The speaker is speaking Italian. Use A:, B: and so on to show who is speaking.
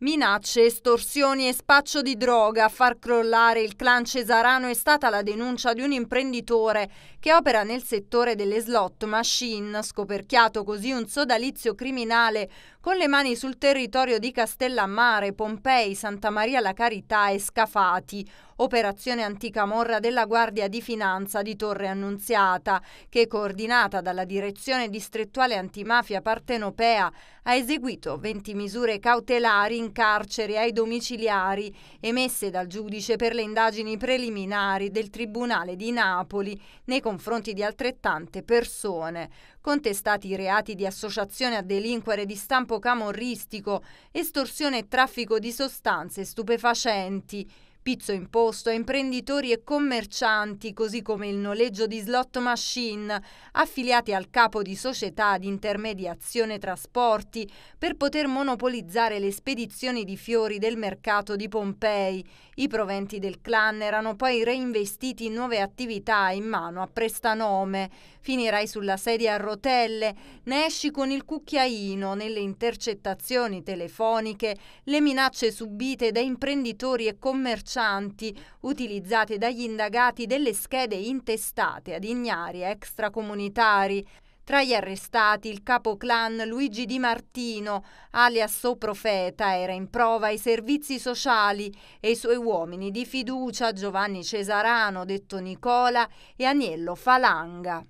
A: Minacce, estorsioni e spaccio di droga a far crollare il clan cesarano è stata la denuncia di un imprenditore che opera nel settore delle slot machine, scoperchiato così un sodalizio criminale con le mani sul territorio di Castellammare, Pompei, Santa Maria la Carità e Scafati, operazione anticamorra della Guardia di Finanza di Torre Annunziata, che coordinata dalla Direzione Distrettuale Antimafia Partenopea ha eseguito 20 misure cautelari in in carcere ai domiciliari emesse dal giudice per le indagini preliminari del Tribunale di Napoli nei confronti di altrettante persone, contestati i reati di associazione a delinquere di stampo camorristico, estorsione e traffico di sostanze stupefacenti, Pizzo imposto a imprenditori e commercianti, così come il noleggio di slot machine, affiliati al capo di società di intermediazione trasporti, per poter monopolizzare le spedizioni di fiori del mercato di Pompei. I proventi del clan erano poi reinvestiti in nuove attività in mano a prestanome. Finirai sulla sedia a rotelle, ne esci con il cucchiaino, nelle intercettazioni telefoniche, le minacce subite da imprenditori e commercianti traccianti, utilizzate dagli indagati delle schede intestate ad ignari extracomunitari. Tra gli arrestati il capo clan Luigi Di Martino, alias O Profeta, era in prova ai servizi sociali e i suoi uomini di fiducia Giovanni Cesarano, detto Nicola, e Agnello Falanga.